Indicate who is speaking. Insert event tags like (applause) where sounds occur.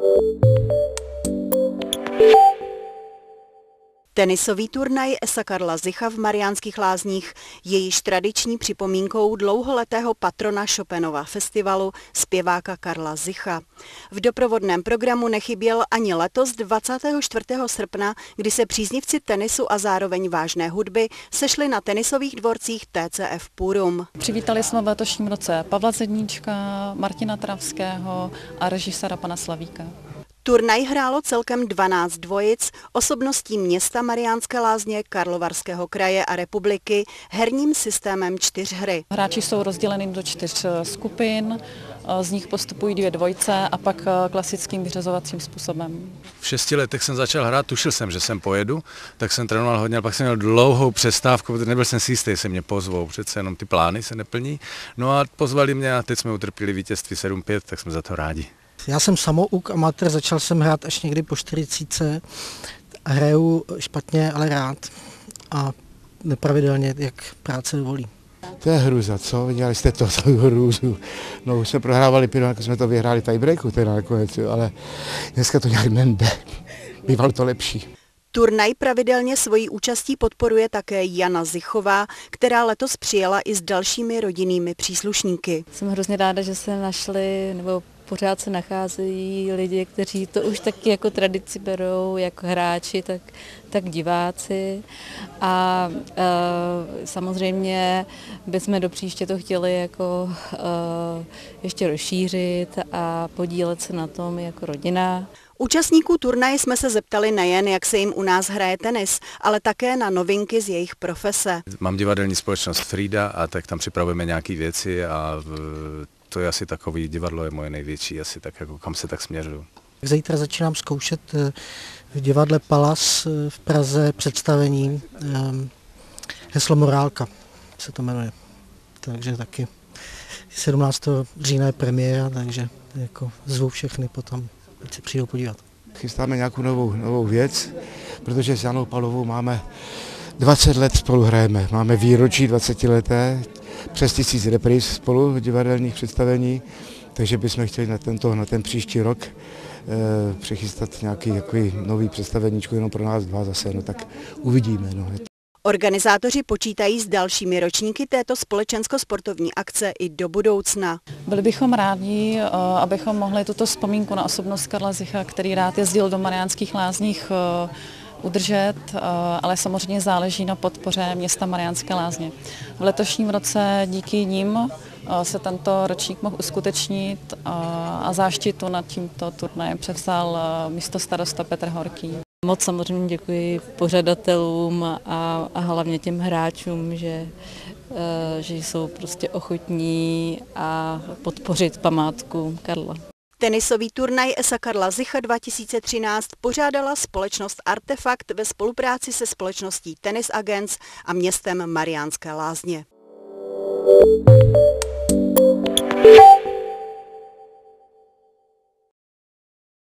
Speaker 1: you. Tenisový turnaj Esa Karla Zicha v Mariánských lázních je již tradiční připomínkou dlouholetého patrona Chopinova festivalu zpěváka Karla Zicha. V doprovodném programu nechyběl ani letos 24. srpna, kdy se příznivci tenisu a zároveň vážné hudby sešli na tenisových dvorcích TCF Purum.
Speaker 2: Přivítali jsme v letošním roce Pavla Zedníčka, Martina Travského a režisera pana Slavíka.
Speaker 1: Turnaj hrálo celkem 12 dvojic osobností města Mariánské lázně, Karlovarského kraje a republiky herním systémem čtyř hry. Hráči jsou rozděleni do čtyř eh, skupin, eh, z nich postupují dvě dvojce a pak
Speaker 2: eh, klasickým vyřazovacím způsobem.
Speaker 3: V šesti letech jsem začal hrát, tušil jsem, že jsem pojedu, tak jsem trénoval hodně, ale pak jsem měl dlouhou přestávku, protože nebyl jsem si jistý, jestli mě pozvou, přece jenom ty plány se neplní. No a pozvali mě a teď jsme utrpěli vítězství 7-5, tak jsme za to rádi.
Speaker 4: Já jsem samouk amatér, začal jsem hrát až někdy po 40. Hraju špatně, ale rád a nepravidelně, jak práce dovolí.
Speaker 5: To je hruza, co? Viděli jste to, (laughs) to hruzu. No už jsme prohrávali první, jako jsme to vyhráli tiebreaku teda nakonec, ale dneska to nějak nende. (laughs) Bývalo to lepší.
Speaker 1: Turnaj pravidelně svojí účastí podporuje také Jana Zichová, která letos přijela i s dalšími rodinnými příslušníky. Jsem hrozně
Speaker 6: ráda, že se našli nebo pořád se nacházejí lidi, kteří to už taky jako tradici berou, jako hráči, tak, tak diváci. A e, samozřejmě bychom do příště to chtěli jako e, ještě rozšířit a podílet se na
Speaker 1: tom jako rodina. Účastníků turnaje jsme se zeptali nejen, jak se jim u nás hraje tenis, ale také na novinky z jejich profese.
Speaker 3: Mám divadelní společnost Frida a tak tam připravujeme nějaké věci a to je asi takový, divadlo je moje největší, asi tak jako kam se tak směřuju.
Speaker 4: Zítra začínám zkoušet eh, v divadle Palas eh, v Praze představení eh, Heslo Morálka se to jmenuje. Takže taky 17. října je premiéra, takže jako zvu všechny
Speaker 5: potom, ať se přijdou podívat. Chystáme nějakou novou, novou věc, protože s Janou Palovou máme 20 let spolu hrajeme. Máme výročí 20 leté, přes tisíc repríz spolu divadelních představení, takže bychom chtěli na, tento, na ten příští rok e, přechystat nějaký jaký nový představeníčku jenom pro nás dva zase, no tak uvidíme. No.
Speaker 1: Organizátoři počítají s dalšími ročníky této společensko-sportovní akce i do budoucna. Byli bychom rádi, eh, abychom mohli tuto vzpomínku
Speaker 2: na osobnost Karla Zicha, který rád jezdil do Mariánských lázních, eh, udržet, eh, ale samozřejmě záleží na podpoře města Mariánské lázně. V letošním roce díky ním eh, se tento ročník mohl uskutečnit eh, a záštitu nad
Speaker 6: tímto turnajem převzal místo starosta Petr Horký. Moc samozřejmě děkuji pořadatelům a, a hlavně těm hráčům, že, že jsou prostě ochotní a podpořit památku Karla.
Speaker 1: Tenisový turnaj Esa Karla Zicha 2013 pořádala společnost Artefakt ve spolupráci se společností Tennis Agents a městem Mariánské lázně.